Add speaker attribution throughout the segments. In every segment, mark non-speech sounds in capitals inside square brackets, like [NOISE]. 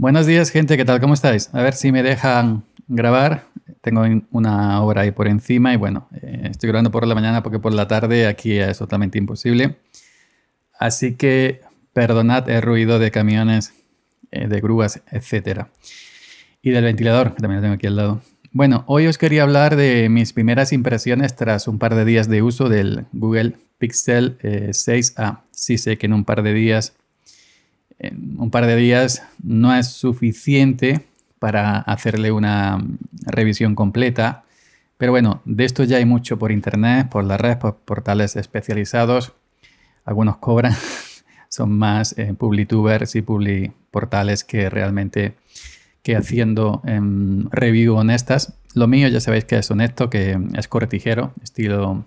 Speaker 1: Buenos días, gente. ¿Qué tal? ¿Cómo estáis? A ver si me dejan grabar. Tengo una hora ahí por encima y bueno, eh, estoy grabando por la mañana porque por la tarde aquí es totalmente imposible. Así que perdonad el ruido de camiones, eh, de grúas, etc. Y del ventilador, que también lo tengo aquí al lado. Bueno, hoy os quería hablar de mis primeras impresiones tras un par de días de uso del Google Pixel 6A. Eh, sí sé que en un par de días un par de días no es suficiente para hacerle una revisión completa. Pero bueno, de esto ya hay mucho por internet, por la red, por portales especializados. Algunos cobran, [LAUGHS] son más eh, publitubers y publiportales que realmente que haciendo em, review honestas. Lo mío ya sabéis que es honesto, que es cortijero, estilo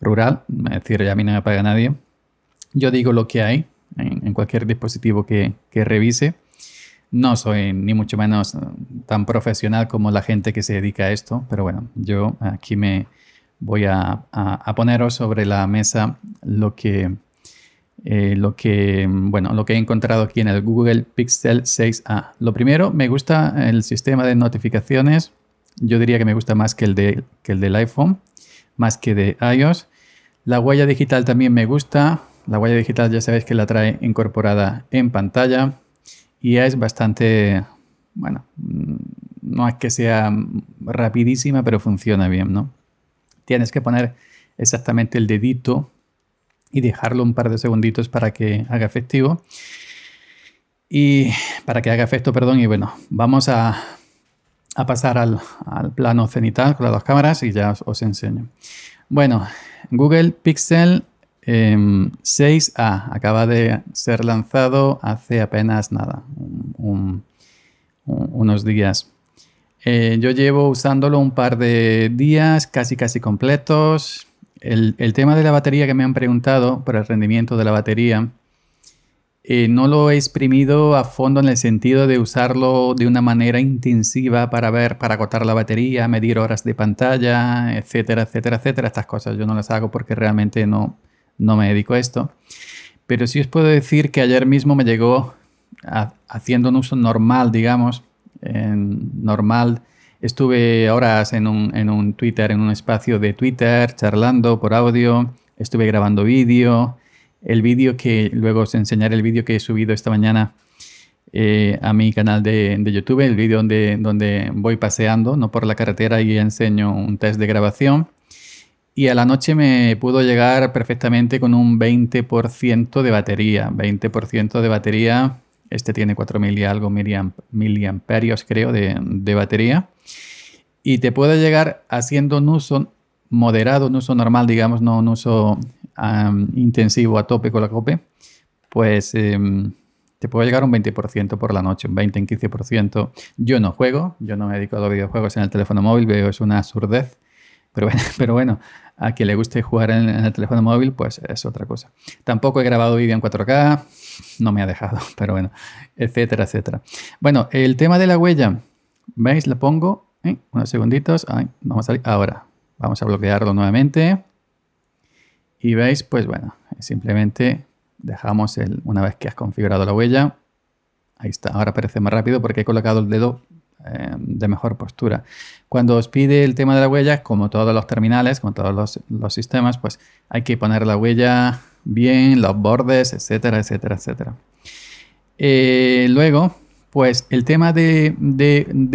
Speaker 1: rural, es decir, ya a mí no me paga nadie. Yo digo lo que hay, en, cualquier dispositivo que, revise. No soy ni mucho menos eh, tan profesional como la gente que se dedica a esto, pero bueno, yo aquí me voy a, a, poneros sobre la mesa lo que, eh, lo que, bueno, lo que he encontrado aquí en el Google Pixel 6a. Lo primero, me gusta el sistema de notificaciones. Yo diría que me gusta más que el, de, que el del iPhone, más que de iOS. La huella digital también me gusta. La huella digital ya sabéis que la trae incorporada en pantalla y es bastante, bueno, no es que sea rapidísima, pero funciona bien, ¿no? Tienes que poner exactamente el dedito y dejarlo un par de segunditos para que haga efectivo. Y para que haga efecto, perdón, y bueno, vamos a, pasar al, plano cenital con las dos cámaras y ya os, os enseño. Bueno, Google Pixel 6A em, acaba de ser lanzado hace apenas nada, unos días. Eh, yo llevo usándolo un par de días, casi casi completos. El, tema de la batería que me han preguntado por el rendimiento de la batería, eh, no lo he exprimido a fondo en el sentido de usarlo de una manera intensiva para ver, para agotar la batería, medir horas de pantalla, etcétera, etcétera, etcétera. Estas cosas yo no las hago porque realmente no, no me dedico a esto. Pero sí os puedo decir que ayer mismo me llegó, haciendo un uso normal, digamos, en normal, estuve horas en un, en un Twitter, en un espacio de Twitter, charlando por audio, estuve grabando vídeo. El vídeo que luego os enseñaré, el vídeo que he subido esta mañana eh, a mi canal de, YouTube, el vídeo donde, donde voy paseando, no por la carretera y enseño un test de grabación y a la noche me pudo llegar perfectamente con un 20% de batería. 20% de batería, este tiene 4000 y algo miliamperios creo de, batería. Y te puede llegar haciendo un uso moderado, un uso normal, digamos, no un uso intensivo a tope con la cope, pues em, te puede llegar un 20% por la noche, un 20, en 15%. Yo no juego, yo no me dedico a los videojuegos en el teléfono móvil, veo es una absurdez, pero bueno [LAUGHS] a quien le guste jugar en, el teléfono móvil, pues es otra cosa. Tampoco he grabado vídeo en 4K, no me ha dejado, [LAUGHS] pero bueno, etcétera, etcétera. Bueno, el tema de la huella, ¿veis? La pongo, ¿eh? unos segunditos, vamos ahora vamos a bloquearlo nuevamente. Y veis, pues bueno, simplemente dejamos el, una vez que has configurado la huella, ahí está, ahora aparece más rápido porque he colocado el dedo Em, de mejor postura. Cuando os pide el tema de la huella, como todos los terminales, como todos los, sistemas, pues hay que poner la huella bien, los bordes, etcétera, etcétera, etcétera. Eh, luego, pues el tema de,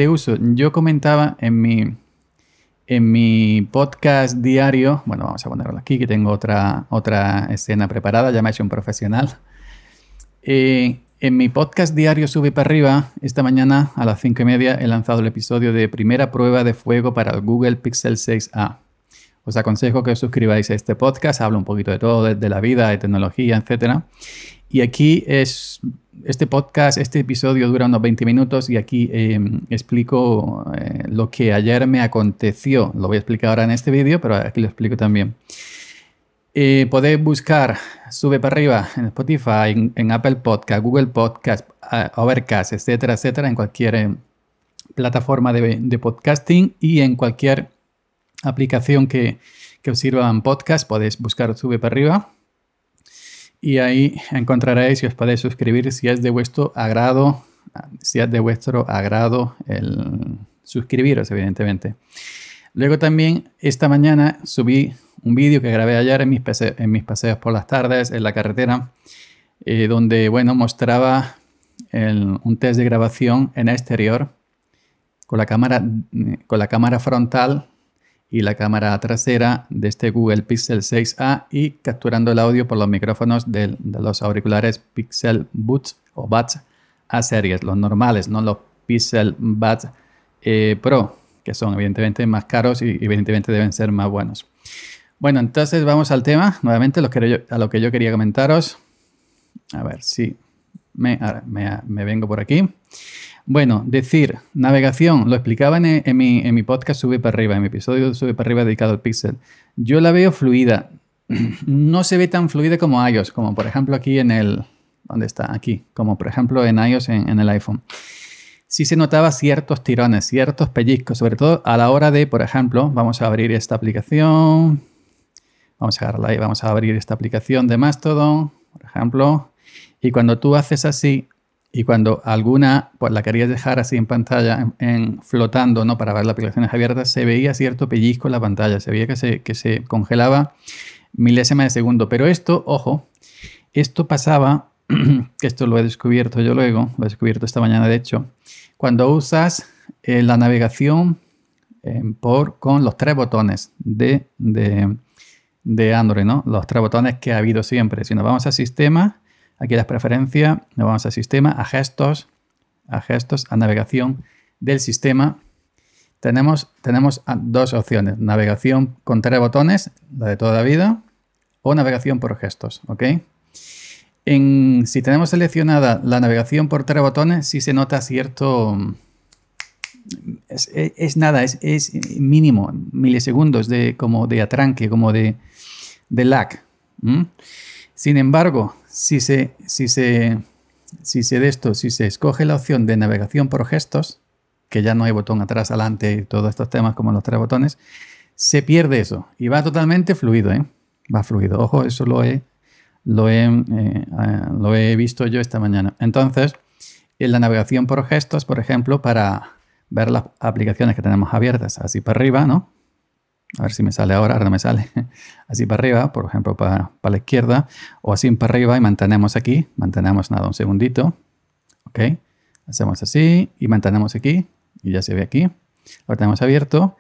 Speaker 1: uso. Yo comentaba en mi, en mi podcast diario, bueno, vamos a ponerlo aquí, que tengo otra, otra escena preparada, ya me ha hecho un profesional. Eh, en mi podcast diario Sube para arriba, esta mañana a las 5 y media he lanzado el episodio de primera prueba de fuego para el Google Pixel 6a. Os aconsejo que os suscribáis a este podcast, hablo un poquito de todo, de, la vida, de tecnología, etc. Y aquí es, este podcast, este episodio dura unos 20 minutos y aquí em, explico eh, lo que ayer me aconteció. Lo voy a explicar ahora en este vídeo, pero aquí lo explico también podéis buscar Sube para arriba en Spotify, en, Apple Podcast, Google Podcast, Overcast, etcétera, etcétera, en cualquier eh, plataforma de, podcasting y en cualquier aplicación que, que os sirva en podcast, podéis buscar Sube para arriba. Y ahí encontraréis y os podéis suscribir si es de vuestro agrado, si es de vuestro agrado el suscribiros, evidentemente. Luego también esta mañana subí un vídeo que grabé ayer en mis, paseos, por las tardes en la carretera, eh, donde bueno, mostraba un test de grabación en exterior con la, cámara, con la cámara frontal y la cámara trasera de este Google Pixel 6a y capturando el audio por los micrófonos de, los auriculares Pixel boots o Buds A series, los normales, no los Pixel Buds eh, Pro que son evidentemente más caros y evidentemente deben ser más buenos. Bueno, entonces vamos al tema, nuevamente a lo que yo quería comentaros. A ver si me, vengo por aquí. Bueno, decir, navegación, lo explicaba en, mi, podcast Sube para arriba, en mi episodio Sube para arriba dedicado al Pixel. Yo la veo fluida, [CLEARS THROAT] no se ve tan fluida como iOS, como por ejemplo aquí en el, ¿dónde está? Aquí, como por ejemplo en iOS en el iPhone sí se notaba ciertos tirones, ciertos pellizcos, sobre todo a la hora de, por ejemplo, vamos a abrir esta aplicación, vamos a agarrarla ahí, vamos a abrir esta aplicación de Mastodon, por ejemplo, y cuando tú haces así y cuando alguna, pues la querías dejar así en pantalla, en, flotando, ¿no? Para ver las aplicaciones abiertas, se veía cierto pellizco en la pantalla, se veía que se, que se congelaba milésimas de segundo, pero esto, ojo, esto pasaba [CLEARS THROAT] que esto lo he descubierto yo luego, lo he descubierto esta mañana de hecho, cuando usas eh, la navegación em, por, con los tres botones de, Android, ¿no? los tres botones que ha habido siempre. Si nos vamos a sistema, aquí las preferencias, nos vamos a sistema, a gestos, a gestos, a navegación del sistema. Tenemos, tenemos ah, dos opciones, navegación con tres botones, la de toda la vida, o navegación por gestos, ¿ok? En, si tenemos seleccionada la navegación por tres botones, sí se nota cierto... Es, nada, es, mínimo, milisegundos de, como de atranque, como de, de lag. Sin embargo, si se, si se, si se de esto, si se escoge la opción de navegación por gestos, que ya no hay botón atrás, adelante, y todos estos temas como los tres botones, se pierde eso y va totalmente fluido, ¿eh? Va fluido. Ojo, eso lo he eh, lo he, visto yo esta mañana. Entonces, en la navegación por gestos, por ejemplo, para ver las aplicaciones que tenemos abiertas, así para arriba, ¿no? A ver si me sale ahora, ahora no me sale. [LAUGHS] Así para arriba, por ejemplo, para, la izquierda, o así para arriba y mantenemos aquí, mantenemos nada, un segundito, ¿ok? Hacemos así y mantenemos aquí, y ya se ve aquí, lo tenemos abierto.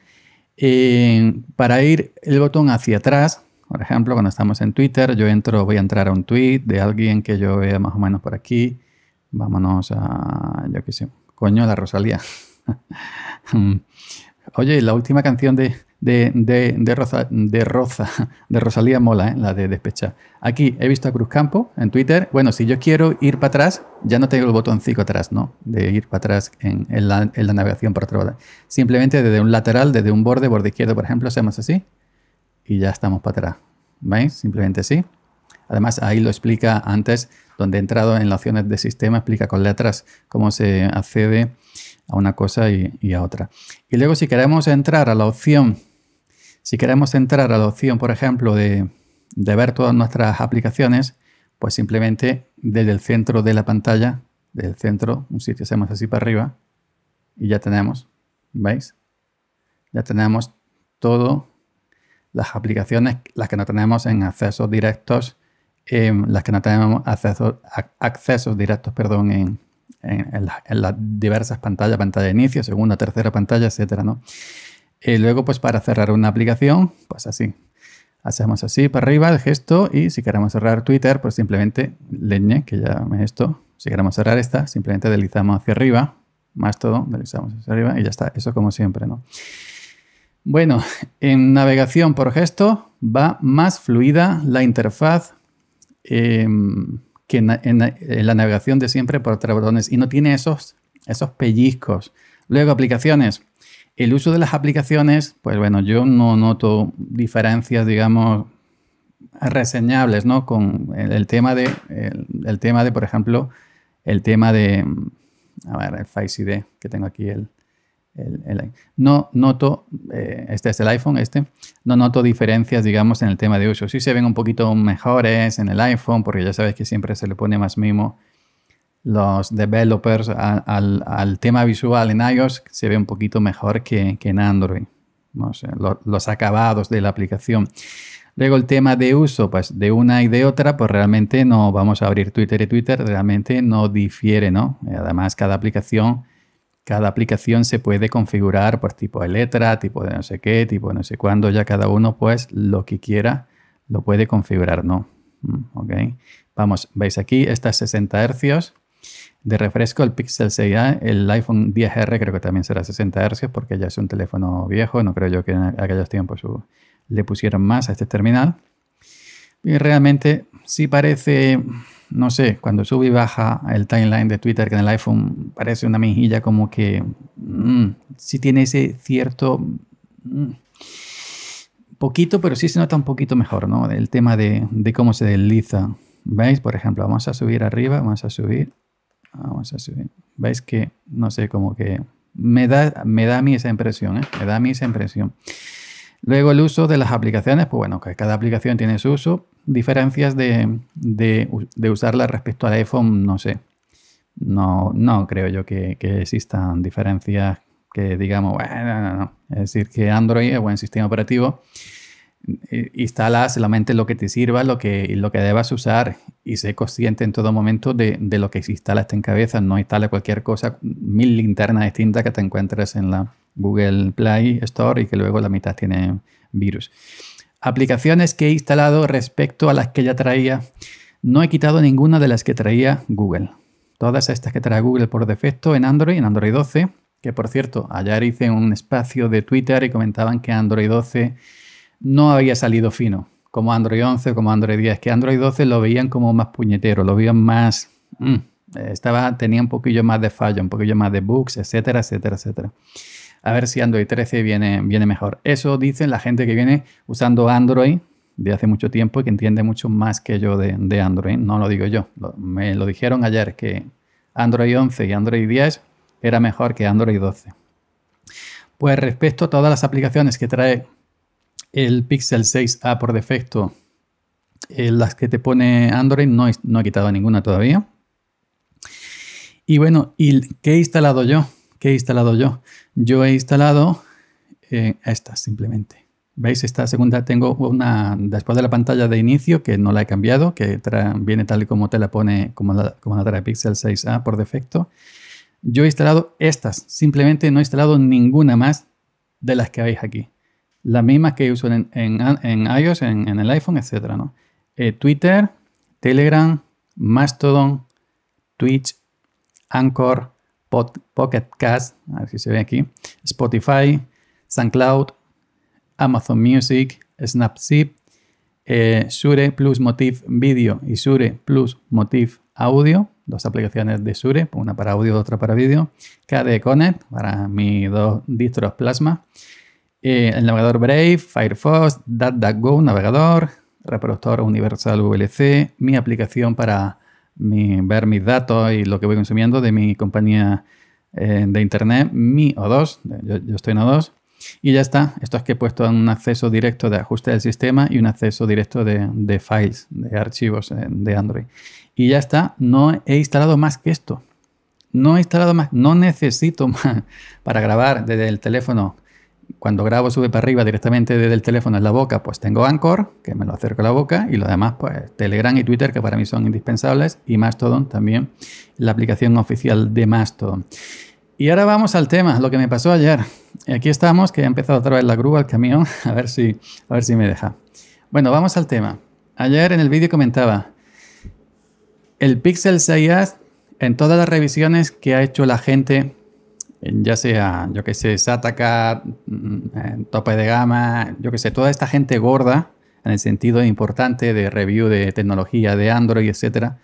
Speaker 1: Eh, para ir el botón hacia atrás, por ejemplo, cuando estamos en Twitter, yo entro, voy a entrar a un tweet de alguien que yo vea más o menos por aquí. Vámonos a, yo qué sé, coño, la Rosalía. [LAUGHS] Oye, la última canción de, de, de, Rosa, de Rosalía Mola, ¿eh? la de Despechar. Aquí he visto a Cruzcampo en Twitter. Bueno, si yo quiero ir para atrás, ya no tengo el botoncito atrás, ¿no? De ir para atrás en, la, navegación por otro lado. Simplemente desde un lateral, desde un borde, borde izquierdo, por ejemplo, hacemos así y ya estamos para atrás. ¿Veis? Simplemente sí. Además, ahí lo explica antes, donde he entrado en las opciones de sistema, explica con letras cómo se accede a una cosa y, a otra. Y luego si queremos entrar a la opción, si queremos entrar a la opción, por ejemplo, de, de ver todas nuestras aplicaciones, pues simplemente desde el centro de la pantalla, desde el centro, un sitio hacemos así para arriba, y ya tenemos, ¿veis? Ya tenemos todo las aplicaciones, las que no tenemos en accesos directos, em, las que no tenemos accesos, accesos directos, perdón, en, las diversas pantallas, pantalla de inicio, segunda, tercera pantalla, etcétera, ¿no? Y luego, pues para cerrar una aplicación, pues así. Hacemos así para arriba el gesto y si queremos cerrar Twitter, pues simplemente leñe, que ya me esto. Si queremos cerrar esta, simplemente deslizamos hacia arriba, más todo, deslizamos hacia arriba y ya está. Eso como siempre, ¿no? Bueno, [LAUGHS] en navegación por gesto va más fluida la interfaz em, que en, la navegación de siempre por botones y no tiene esos, esos pellizcos. Luego, aplicaciones. El uso de las aplicaciones, pues bueno, yo no noto diferencias, digamos, reseñables, ¿no? Con el, tema de, el, tema de, por ejemplo, el tema de, a ver, el Face ID, que tengo aquí el, no noto, eh, este es el iPhone, este, no noto diferencias, digamos, en el tema de uso. Sí se ven un poquito mejores en el iPhone, porque ya sabes que siempre se le pone más mimo los developers al, tema visual en iOS, se ve un poquito mejor que, en Android. los acabados de la aplicación. Luego el tema de uso, pues de una y de otra, pues realmente no vamos a abrir Twitter y Twitter, realmente no difiere, ¿no? Eh, además, cada aplicación cada aplicación se puede configurar por tipo de letra, tipo de no sé qué, tipo de no sé cuándo. Ya cada uno, pues, lo que quiera lo puede configurar, ¿no? Mm, ¿Ok? Vamos, veis aquí, estas 60 hercios de refresco, el Pixel 6a, el iPhone 10R creo que también será 60 Hz porque ya es un teléfono viejo, no creo yo que en aquellos tiempos le pusieran más a este terminal. Y realmente sí parece no sé, cuando sube y baja el timeline de Twitter, que en el iPhone parece una mejilla como que si mm, sí tiene ese cierto... Mm, poquito, pero sí se nota un poquito mejor, ¿no? El tema de, cómo se desliza. ¿Veis? Por ejemplo, vamos a subir arriba, vamos a subir, ah, vamos a subir. ¿Veis que, no sé, como que me da, me da a mí esa impresión, ¿eh? Me da a mí esa impresión. Luego el uso de las aplicaciones, pues bueno, cada aplicación tiene su uso. Diferencias de, de, usarla respecto al iPhone, no sé. No, no creo yo que, existan diferencias que digamos, bueno, no, Es decir, que Android es buen sistema operativo. Instala solamente lo que te sirva, lo que, lo que debas usar y sé consciente en todo momento de, lo que instalas en cabeza. No instala cualquier cosa, mil linternas distintas que te encuentres en la, Google Play Store y que luego la mitad tiene virus. Aplicaciones que he instalado respecto a las que ya traía. No he quitado ninguna de las que traía Google. Todas estas que trae Google por defecto en Android, en Android 12, que por cierto, ayer hice un espacio de Twitter y comentaban que Android 12 no había salido fino, como Android 11, como Android 10, que Android 12 lo veían como más puñetero, lo veían más... Mm, estaba, tenía un poquillo más de fallo, un poquillo más de bugs, etcétera, etcétera, etcétera a ver si Android 13 viene, viene mejor. Eso dicen la gente que viene usando Android de hace mucho tiempo y que entiende mucho más que yo de, Android. No lo digo yo, me lo dijeron ayer que Android 11 y Android 10 era mejor que Android 12. Pues respecto a todas las aplicaciones que trae el Pixel 6A por defecto, eh, las que te pone Android, no, no he quitado ninguna todavía. Y bueno, ¿qué he instalado yo? ¿Qué he instalado yo? Yo he instalado eh, estas simplemente. ¿Veis? Esta segunda tengo una, después de la pantalla de inicio, que no la he cambiado, que viene tal y como te la pone, como la, como la Pixel 6a por defecto. Yo he instalado estas, simplemente no he instalado ninguna más de las que veis aquí. Las mismas que uso en, en, iOS, en, el iPhone, etcétera ¿no? Eh, Twitter, Telegram, Mastodon, Twitch, Anchor, Pocket Cast, a ver si se ve aquí, Spotify, SoundCloud, Amazon Music, Snapseed, eh, Sure Plus Motif Video y Sure Plus Motif Audio, dos aplicaciones de Sure, una para audio y otra para vídeo, KDE Connect para mis dos distros Plasma, eh, el navegador Brave, Firefox, DuckDuckGo navegador, reproductor universal VLC, mi aplicación para ver mis datos y lo que voy consumiendo de mi compañía eh, de internet, mi O2, yo, estoy en O2, y ya está. Esto es que he puesto un acceso directo de ajuste del sistema y un acceso directo de, de files, de archivos eh, de Android. Y ya está, no he instalado más que esto. No he instalado más, no necesito [LAUGHS] más para grabar desde el teléfono cuando grabo sube para arriba directamente desde el teléfono en la boca, pues tengo Anchor, que me lo acerco a la boca, y lo demás, pues Telegram y Twitter, que para mí son indispensables, y Mastodon también, la aplicación oficial de Mastodon. Y ahora vamos al tema, lo que me pasó ayer. Aquí estamos, que he empezado a vez la grúa, al camión, [LAUGHS] a ver si, a ver si me deja. Bueno, vamos al tema. Ayer en el vídeo comentaba, el Pixel 6 en todas las revisiones que ha hecho la gente ya sea, yo que sé, Sataka, mm, eh, tope de gama, yo que sé, toda esta gente gorda, en el sentido importante de review de tecnología, de Android, etcétera,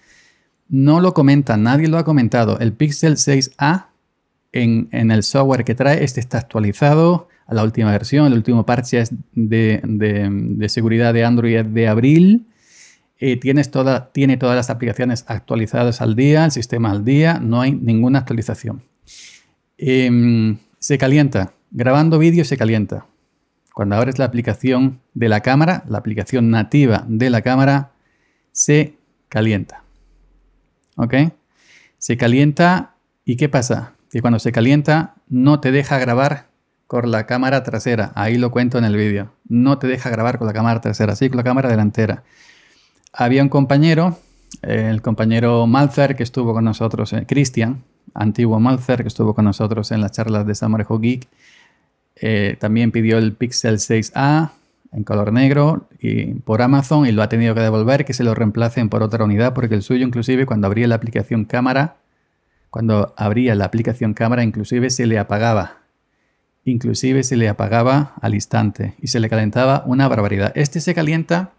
Speaker 1: no lo comenta, nadie lo ha comentado. El Pixel 6A en, el software que trae, este está actualizado a la última versión, el último parche de, seguridad de Android de abril. Eh, tienes toda, tiene todas las aplicaciones actualizadas al día, el sistema al día, no hay ninguna actualización. Em, se calienta. Grabando vídeo se calienta. Cuando abres la aplicación de la cámara, la aplicación nativa de la cámara, se calienta. ¿Ok? Se calienta y ¿qué pasa? Que cuando se calienta no te deja grabar con la cámara trasera. Ahí lo cuento en el vídeo. No te deja grabar con la cámara trasera, sí con la cámara delantera. Había un compañero, el compañero Malzer que estuvo con nosotros, eh, Cristian, Antiguo Malzer, que estuvo con nosotros en las charlas de Samarejo Geek. Eh, también pidió el Pixel 6A en color negro y por Amazon y lo ha tenido que devolver, que se lo reemplacen por otra unidad, porque el suyo inclusive cuando abría la aplicación cámara, cuando abría la aplicación cámara inclusive se le apagaba, inclusive se le apagaba al instante y se le calentaba una barbaridad. Este se calienta,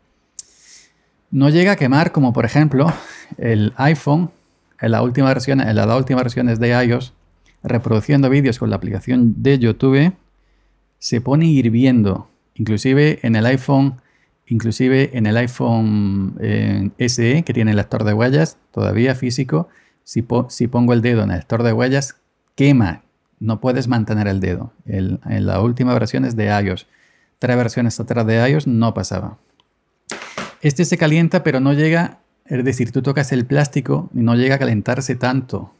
Speaker 1: no llega a quemar como por ejemplo el iPhone en, la última versión, en las últimas versiones de iOS, reproduciendo vídeos con la aplicación de YouTube, se pone hirviendo. Inclusive en el iPhone, inclusive en el iPhone eh, SE, que tiene el actor de huellas, todavía físico, si, pongo el dedo en el actor de huellas, quema. No puedes mantener el dedo. En en las últimas versiones de iOS, tres versiones atrás de iOS, no pasaba. Este se calienta, pero no llega es decir, tú tocas el plástico y no llega a calentarse tanto.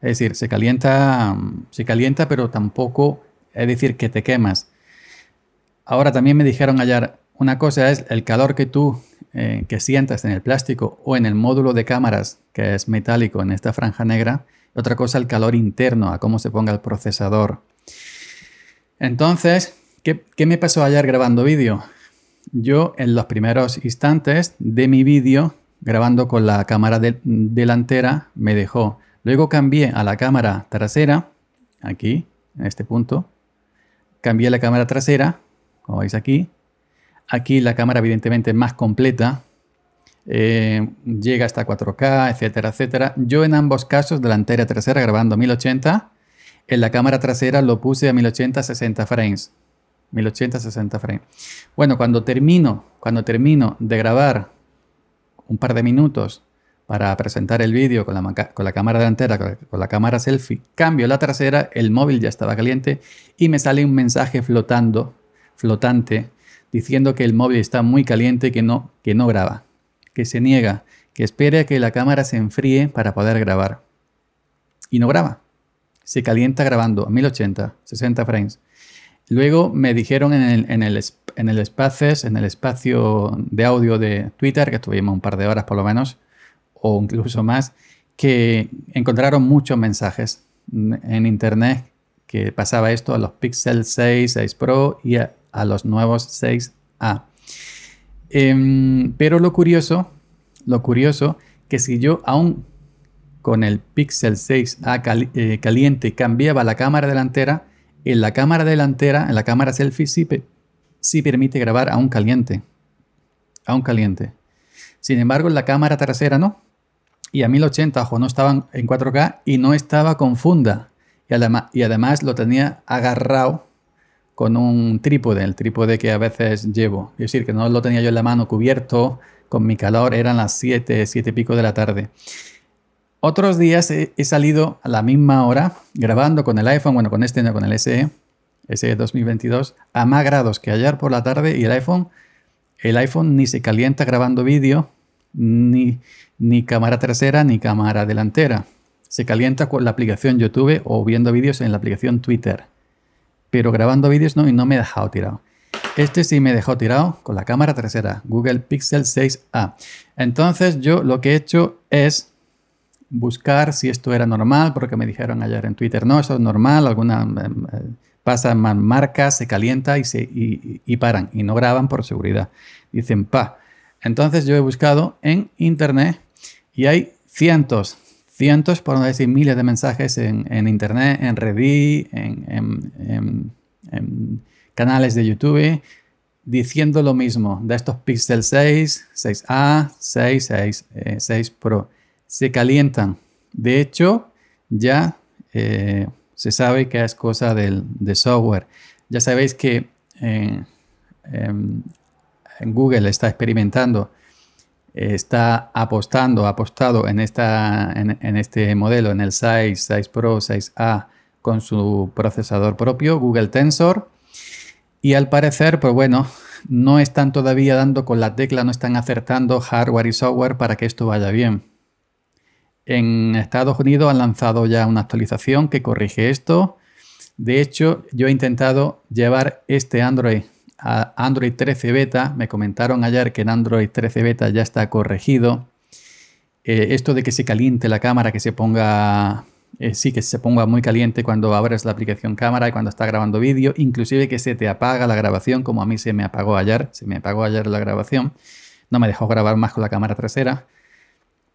Speaker 1: Es decir, se calienta, se calienta, pero tampoco, es decir, que te quemas. Ahora también me dijeron ayer, una cosa es el calor que tú eh, que sientas en el plástico o en el módulo de cámaras, que es metálico en esta franja negra, otra cosa el calor interno, a cómo se ponga el procesador. Entonces, ¿qué, qué me pasó ayer grabando vídeo? Yo en los primeros instantes de mi vídeo grabando con la cámara delantera me dejó. Luego cambié a la cámara trasera, aquí, en este punto. Cambié a la cámara trasera, como veis aquí. Aquí la cámara evidentemente más completa. Eh, llega hasta 4K, etcétera, etcétera. Yo en ambos casos, delantera y trasera, grabando 1080. En la cámara trasera lo puse a 1080 60 frames. 1080 60 frames. Bueno, cuando termino, cuando termino de grabar un par de minutos para presentar el vídeo con la, cámara delantera, con la, cámara selfie, cambio la trasera, el móvil ya estaba caliente y me sale un mensaje flotando, flotante, diciendo que el móvil está muy caliente, que no, que no graba, que se niega, que espere a que la cámara se enfríe para poder grabar. Y no graba. Se calienta grabando a 1080, 60 frames. Luego me dijeron en el, en el, en el en el espacio de audio de Twitter, que estuvimos un par de horas por lo menos, o incluso más, que encontraron muchos mensajes en internet que pasaba esto a los Pixel 6, 6 Pro y a, los nuevos 6A. Em, pero lo curioso, lo curioso, que si yo aún con el Pixel 6A eh, caliente cambiaba la cámara delantera, en la cámara delantera, en la cámara selfie, sí, permite grabar a un caliente. A un caliente. Sin embargo, en la cámara trasera no. Y a 1080, ojo, no estaban en 4K y no estaba con funda. Y, y además lo tenía agarrado con un trípode, el trípode que a veces llevo. Es decir, que no lo tenía yo en la mano cubierto, con mi calor, eran las 7, 7 y pico de la tarde. Otros días he, salido a la misma hora grabando con el iPhone, bueno, con este, no con el SE, SE 2022, a más grados que ayer por la tarde y el iPhone, el iPhone ni se calienta grabando vídeo, ni, ni cámara trasera, ni cámara delantera. Se calienta con la aplicación YouTube o viendo vídeos en la aplicación Twitter. Pero grabando vídeos no, y no me he dejado tirado. Este sí me dejó tirado con la cámara trasera, Google Pixel 6A. Entonces yo lo que he hecho es buscar si esto era normal, porque me dijeron ayer en Twitter, no, eso es normal, alguna em, em, pasa marca, se calienta y, se, y, y, paran y no graban por seguridad. Dicen, pa. Entonces yo he buscado en internet y hay cientos, cientos, por no decir miles de mensajes en, internet, en Reddit, en, en, canales de YouTube, diciendo lo mismo de estos Pixel 6, 6A, 6, 6, 6 Pro se calientan. De hecho, ya eh, se sabe que es cosa del, de software. Ya sabéis que eh, em, Google está experimentando, eh, está apostando, apostado en, en, este modelo, en el 6, 6 Pro, 6A, con su procesador propio, Google Tensor. Y al parecer, pues bueno, no están todavía dando con la tecla, no están acertando hardware y software para que esto vaya bien en Estados Unidos han lanzado ya una actualización que corrige esto. De hecho, yo he intentado llevar este Android a Android 13 beta. Me comentaron ayer que en Android 13 beta ya está corregido. Eh, esto de que se caliente la cámara, que se ponga, eh, sí, que se ponga muy caliente cuando abres la aplicación cámara y cuando está grabando vídeo, inclusive que se te apaga la grabación, como a mí se me apagó ayer, se me apagó ayer la grabación. No me dejó grabar más con la cámara trasera.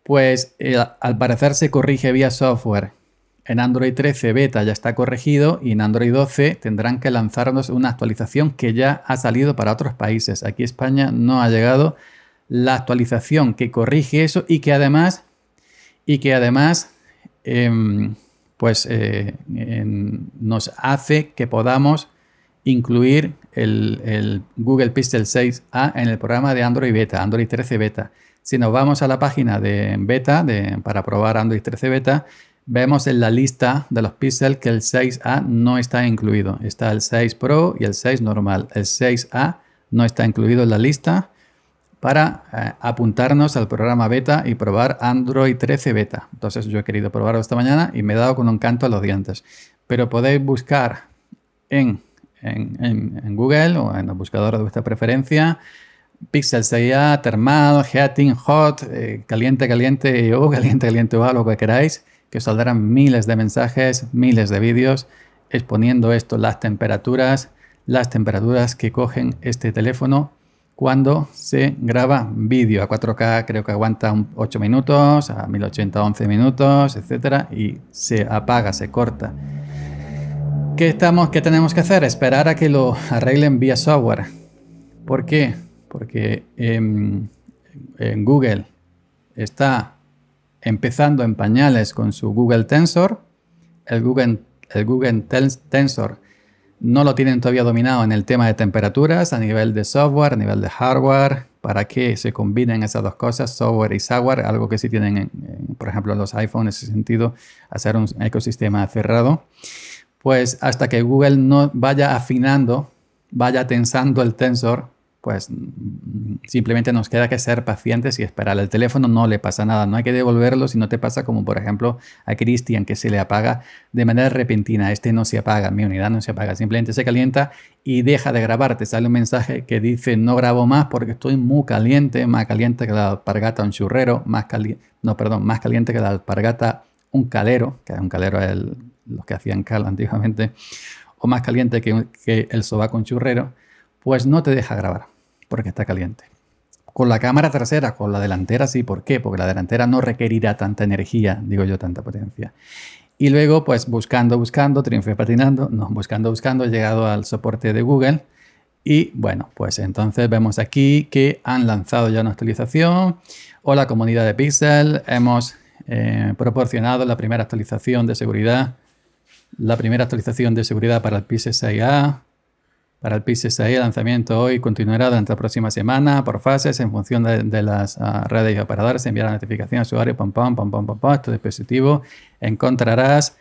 Speaker 1: Pues eh, al parecer se corrige vía software. En Android 13 beta ya está corregido y en Android 12 tendrán que lanzarnos una actualización que ya ha salido para otros países. Aquí España no ha llegado la actualización que corrige eso y que además y que además em, pues eh, nos hace que podamos incluir el, Google Pixel 6a en el programa de Android Beta, Android 13 Beta. Si nos vamos a la página de Beta para probar Android 13 Beta, vemos en la lista de los Pixel que el 6a no está incluido. Está el 6 Pro y el 6 normal. El 6a no está incluido en la lista para eh, apuntarnos al programa beta y probar Android 13 beta. Entonces yo he querido probarlo esta mañana y me he dado con un canto a los dientes. Pero podéis buscar en en, Google o en el buscador de vuestra preferencia. Pixel 6A, termado, heating, hot, eh, caliente, caliente, eh, o caliente, caliente, o algo que queráis, que os saldrán miles de mensajes, miles de vídeos exponiendo esto, las temperaturas, las temperaturas que cogen este teléfono cuando se graba vídeo. A 4K creo que aguanta 8 minutos, a 1080 11 minutos, etcétera, y se apaga, se corta. ¿qué, estamos, tenemos que hacer? Esperar a que lo arreglen vía software. ¿Por qué? Porque em, Google está empezando en pañales con su Google Tensor. El Google, el Google Tensor no lo tienen todavía dominado en el tema de temperaturas a nivel de software, a nivel de hardware, para que se combinen esas dos cosas, software y software, algo que sí tienen, por ejemplo, los iPhones en ese sentido, hacer un ecosistema cerrado pues hasta que Google no vaya afinando, vaya tensando el tensor, pues simplemente nos queda que ser pacientes y esperar. El teléfono no le pasa nada, no hay que devolverlo si no te pasa como por ejemplo a Christian que se le apaga de manera repentina. Este no se apaga, mi unidad no se apaga, simplemente se calienta y deja de grabar. Te sale un mensaje que dice no grabo más porque estoy muy caliente, más caliente que la alpargata un churrero, más caliente, no, perdón, más caliente que la alpargata un calero, que un calero es el los que hacían cal [LAUGHS] antiguamente, o más caliente que, el soba con churrero, pues no te deja grabar porque está caliente. Con la cámara trasera, con la delantera sí, ¿por qué? Porque la delantera no requerirá tanta energía, digo yo, tanta potencia. Y luego, pues buscando, buscando, triunfé patinando, no, buscando, buscando, he llegado al soporte de Google. Y bueno, pues entonces vemos aquí que han lanzado ya una actualización. Hola comunidad de Pixel, hemos eh, proporcionado la primera actualización de seguridad la primera actualización de seguridad para el PIS-6A. Para el PIS-6A, lanzamiento hoy continuará durante la próxima semana por fases en función de, las ah, redes y operadores. Enviar la notificación al usuario, pam, pam, pam, pam, pam, tu dispositivo. Encontrarás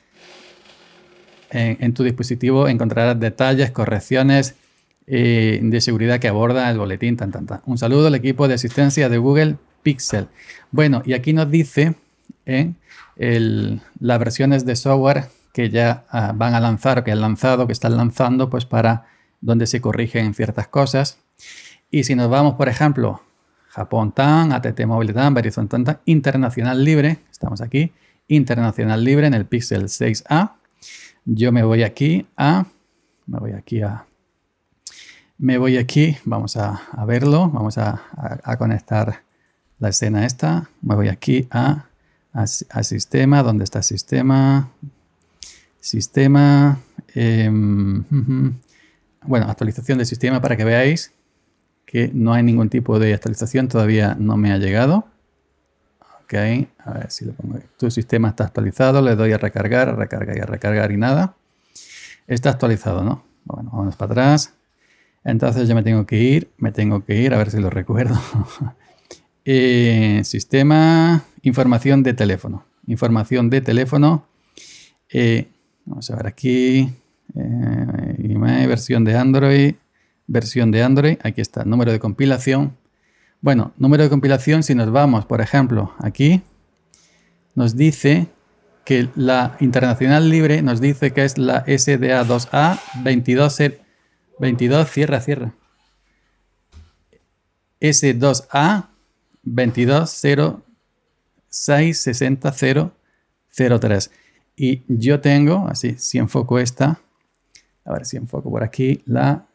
Speaker 1: en, tu dispositivo, encontrarás detalles, correcciones eh, de seguridad que aborda el boletín, tan, tan, Un saludo al equipo de asistencia de Google Pixel. Bueno, y aquí nos dice en eh, las versiones de software que ya ah, van a lanzar, que han lanzado, que están lanzando, pues para donde se corrigen ciertas cosas. Y si nos vamos, por ejemplo, Japón TAN, ATT Mobile TAN, Verizon TAN, Internacional Libre, estamos aquí, Internacional Libre en el Pixel 6A. Yo me voy aquí a, me voy aquí a, me voy aquí, vamos a, verlo, vamos a, conectar la escena esta, me voy aquí a, a sistema, ¿dónde está sistema? Sistema. Em, [LAUGHS] bueno, actualización del sistema para que veáis que no hay ningún tipo de actualización, todavía no me ha llegado. Ok, a ver si lo pongo. Tu sistema está actualizado, le doy a recargar, a recargar y a recargar y nada. Está actualizado, ¿no? Bueno, vamos para atrás. Entonces ya me tengo que ir, me tengo que ir, a ver si lo recuerdo. [LAUGHS] Eh, sistema, información de teléfono. Información de teléfono. Eh, Vamos a ver aquí. Eh, versión de Android. Versión de Android. Aquí está, número de compilación. Bueno, número de compilación, si nos vamos, por ejemplo, aquí, nos dice que la internacional libre nos dice que es la SDA 2A 22, 22 cierra, cierra. S2A 22066003. Y yo tengo, así, si enfoco esta, a ver si enfoco por aquí, la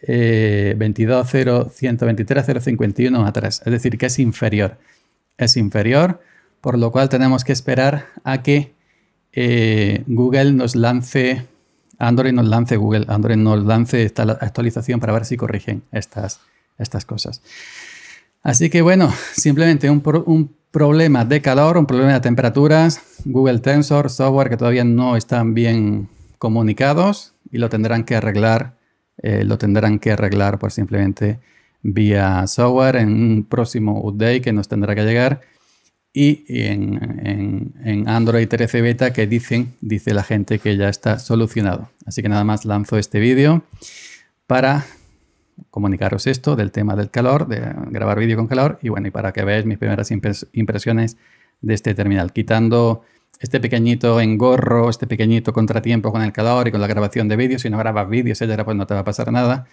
Speaker 1: eh, 22.0.123.051 atrás, es decir, que es inferior. Es inferior, por lo cual tenemos que esperar a que eh, Google nos lance, Android nos lance Google, Android nos lance esta actualización para ver si corrigen estas, estas cosas. Así que bueno, simplemente un, un problemas de calor, un problema de temperaturas, Google Tensor, software que todavía no están bien comunicados y lo tendrán que arreglar, eh, lo tendrán que arreglar por simplemente vía software en un próximo update que nos tendrá que llegar y en, en, Android 13 beta que dicen, dice la gente que ya está solucionado. Así que nada más lanzo este vídeo para comunicaros esto del tema del calor, de grabar vídeo con calor y bueno, y para que veáis mis primeras impresiones de este terminal, quitando este pequeñito engorro, este pequeñito contratiempo con el calor y con la grabación de vídeos, si no grabas vídeos, etcétera, pues no te va a pasar nada.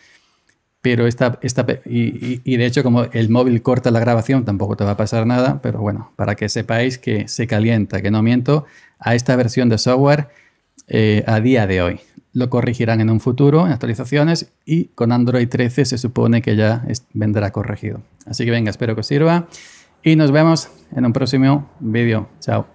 Speaker 1: Pero esta, esta y, de hecho como el móvil corta la grabación tampoco te va a pasar nada, pero bueno, para que sepáis que se calienta, que no miento, a esta versión de software eh, a día de hoy lo corregirán en un futuro, en actualizaciones, y con Android 13 se supone que ya vendrá corregido. Así que venga, espero que os sirva y nos vemos en un próximo vídeo. Chao.